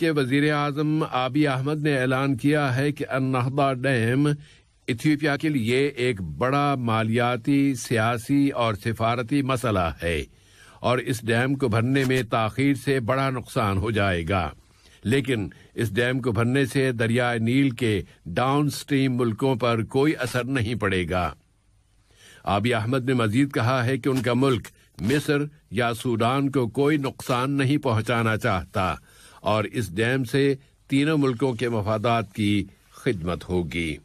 के वजीर आजम आबी अहमद ने ऐलान किया है कि अन्नाहदा डैम इथियोपिया के लिए एक बड़ा मालियाती सियासी और सिफारती मसला है और इस डैम को भरने में ताखीर से बड़ा नुकसान हो जाएगा लेकिन इस डैम को भरने से दरियाए नील के डाउन स्ट्रीम मुल्कों पर कोई असर नहीं पड़ेगा आबी अहमद ने मजीद कहा है कि उनका मुल्क मिस्र या सूडान को कोई नुकसान नहीं पहुंचाना चाहता और इस डैम से तीनों मुल्कों के मफादात की खिदमत होगी